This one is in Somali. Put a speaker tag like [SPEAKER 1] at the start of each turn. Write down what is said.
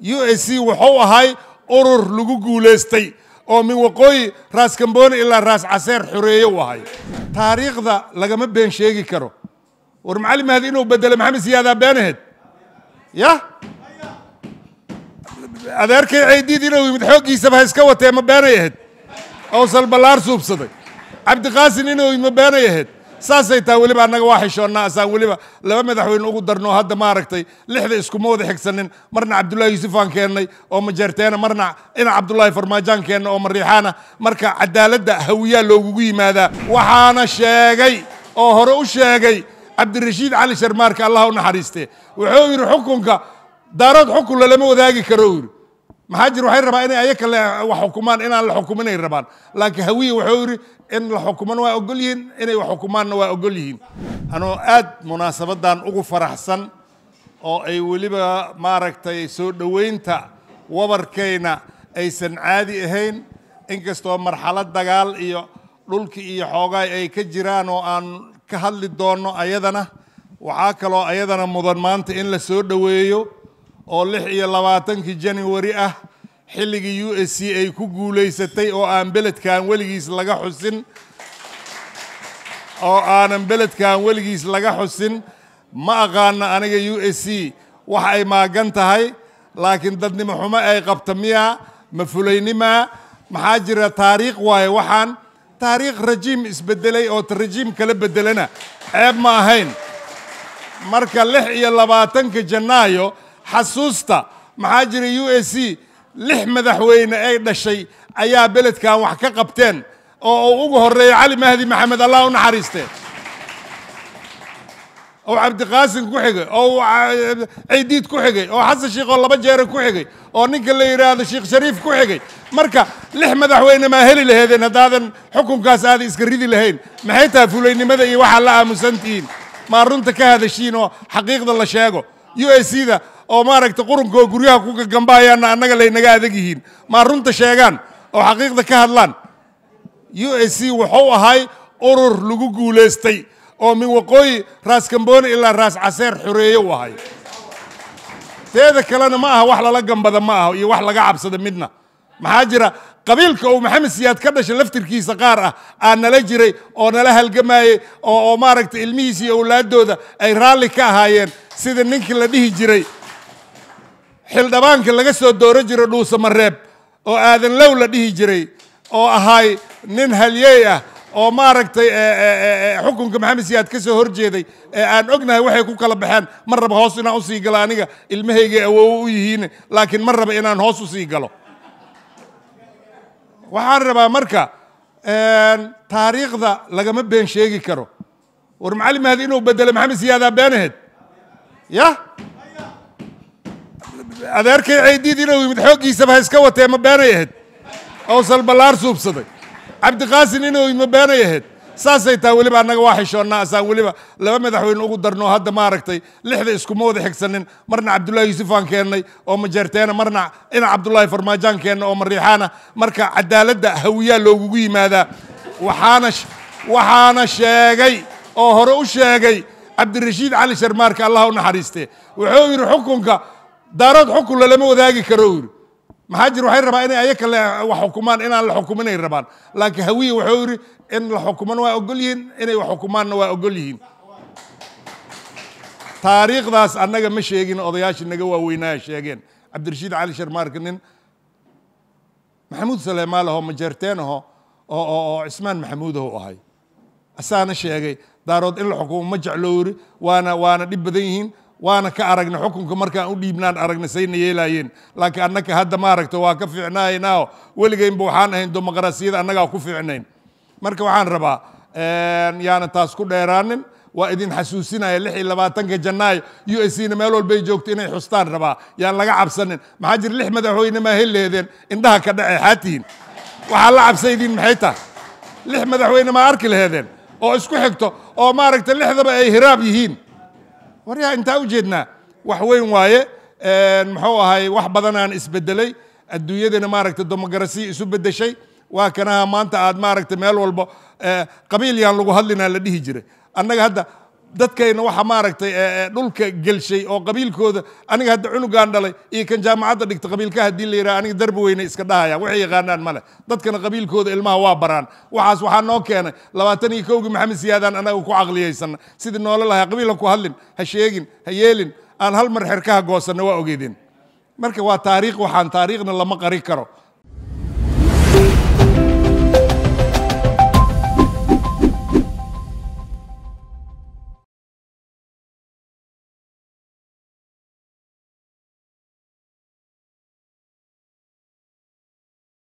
[SPEAKER 1] u s c wuxuu ahay urur lagu guulaystay oo min waqooyi raas kambooni ilaa raas caseer xoreeye u ahay taariikhda lagama been sheegi karo war macali mahdi inuu bedelay maxamed siyaadaa beenaheed ya adeerkay caydiid inuu yimid xooggiisaba ha iska watee ma beenay aheyd awsal ballaar suubsaday cabdiqaasin inuu yimid ma beenay ahayd saasay taa weliba annaga waa xishoonnaa asaan weliba laba madaxweyne ugu darno hadda maaragtay lixda iskuma wada xigsanin marna cabdullaahi yuusufaan keennay oo majeerteena marna ina cabdullaahi farmaajaan keenna oo mariixaana marka cadaaladda hawiyaa loogugu yimaadaa waxaana sheegay oo hore u sheegay cabdirashiid cali sharmaarka allah u naxariiste wuxuu yidhi xukunka daarood xukun lalama wadaagi karo yidhi maxaajir waxay rabaa inay ayaka wax xukumaan inaan la xukuminay rabaan laakiin hawiya wuxuu yidhi in la xukumana waa ogol yihiin inay wax xukumaanna waa ogol yihiin anoo aad munaasabaddan ugu faraxsan oo ay weliba maaragtay soo dhoweynta wabarkayna aysan caadi ahayn inkastoo marxalad dagaal iyo dhulki iyo xoogaay ay ka jiraan oo aan ka hadli doonno ayadana waxaa kaloo ayadana mudan maanta in la soo dhoweeyo oo lix iyo labaatankii januari ah xilligii u s c ay ku guulaysatay oo aan beledkan weligiis laga xusin oo aanan beledkan weligiis laga xusin ma aqaano aniga u s c wax ay maagan tahay laakiin dadnimo xumo ay qabta miyaa ma fulaynimaa maxaa jira taariikh waaye waxaan taariikh rajiim isbedelay oo rajiim kala bedelana ceeb ma ahayn marka lix iyo labaatanka janaayo xasuusta maxaa jira u s c lix madaxweyne ee dhashay ayaa beledkan wax ka qabteen oo uu ugu horeeya cali mahdi maxamed allah u naxariiste oo cabdiqaasim ku xigay oo eh, ciidiid ku xigay oo xasan shiikhoo laba jeere ku xigay oo ninka la yidhaahdo sheekh shariif ku xigay marka lix madaxweyne maa heli laheedeen haddaadan xukunkaas aada iska ridi lahayn maxay tahay fulaynimada iyo waxaa la aamusantihiin maa runta ka hadashiin oo xaqiiqda la sheego u s c da oo maaragta qurunkoo guryaha ku gagambahayaanna annaga laynaga adag yihiin maa runta sheegaan oo xaqiiqda ka hadlaan u s c wuxuu ahay urur lagu guulaystay oo min waqooyi raas kambooni ilaa raas caseer xoreeye u ahay teeda kalena ma aha wax lala gambada ma aha iyo wax laga cabsada midna maxaa jira qabiilka uu maxamed siyaad ka dhashay laftirkiisa qaar ah aa nala jiray oo nala halgamaayey oo oo maaragta ilmihiisa iyo awlaadooda ay raalli ka ahaayeen sida ninkii la dhihi jiray xildhibaanka laga soo dooro jiro dhuusamareeb oo aadan low la dhihi jiray oo ahay nin halyeey ah oo maaragtay eh, eh, eh, xukunka maxamed siyaad ka soo horjeeday ee aan ognahay waxay ku kala baxeen ma raba hoos inaan usii galo aniga ilmahaygay awoowo u yihiin laakiin ma raba inaan hoos usii galo waxaan rabaa marka taariikhda lagama been sheegi karo war macali mahad inuu bedelo maxamed siyaadaa beenaheed yah adeerkay caydiid inuu yimid xooggiisaba ha iska watee ma beenay ahayd owsal ballaar suubsaday cabdiqaasin inuu yimid ma beenay ahayd saasay tahay weliba annaga waa xishoonnaa asaan weliba laba madaxweyne ugu darno hadda maaragtay lixda iskuma wada xigsanin marna cabdullaahi yuusuf aan keennay oo majeerteena marna dhinac cabdullaahi farmaajaan keenna oo mariixaana marka cadaaladda hawiyaa loogugu yimaadaa waxaana waxaana sheegay oo hore u sheegay cabdirashiid cali sharmaarka allah u naxariiste wuxuu yidhi xukunka daarood xukunla lama wadaagi karo yidhi maxaajir waxay rabaa inay ayaka wax xukumaan inaan la xukuminay rabaan laakiin hawiye wuxuu yidhi in la xukuman waa ogol yihiin inay wax xukumaanna waa ogol yihiin taariikhdaas annaga ma sheegin odayaashii naga waaweynaya sheegeen cabdirashiid cali sharmaarka nin maxamuud salemaal aho majeerteen aho oo cismaan maxamuud aho ahay asaana sheegay daarood in la xukumo ma jeclo yidhi waana waana dhib badan yihiin waana ka aragnay xukunka markaan u dhiibnaan aragnay sayna yeelaayeen laakiin annaka hadda ma aragto waa ka fiicnaaynao weligeynba waxaan ahayn dimuqraasiyada annagaa ku fiicnayn marka waxaan rabaa yaanan taas ku dheeraanin waa idin xasuusinaya lix iyo labaatanka janaayo u s c na meel walbay joogto inay xustaan rabaa yaan laga cabsanin maxaa jira lix madaxweyne maa helleedeen indhaha ka dhace xaatihin waxaa la cabsaydiin maxay tahay lix madaxweyne maa arki laheedeen oo isku xigto oo maaragta lixdaba ay hiraab yihiin waryaa intaa u wax weyn waaye muxuu ahay wax badanaan isbedelay adduunyadana maaragta demokarasiya isu bedeshay waa kanaha maanta aad maaragta meel walba qabiilyaan lagu hadlinaa la dhihi jiray annaga hadda dadkayna waxa maaragtay eh, eh, dhulka gelshay oo qabiilkooda aniga hadda cunugaan dhalay iyo kan jaamacadda dhigta qabiilka haddii la yidhaha aniga darbi weyne iska dhahayaan waxay yaqaanaan male dadkana qabiilkooda ilmaha waa baraan waxaas waxaa noo keenay labaatan iyo kowgii maxamed siyaadaan anaga ku caqliyaysanna sidii noolo lahaa qabiil ha ku hadlin ha sheegin ha yeelin aan hal mar xerkaha goosanna waa ogeedeen marka waa taariikh waxaan taariikhna lama qari karo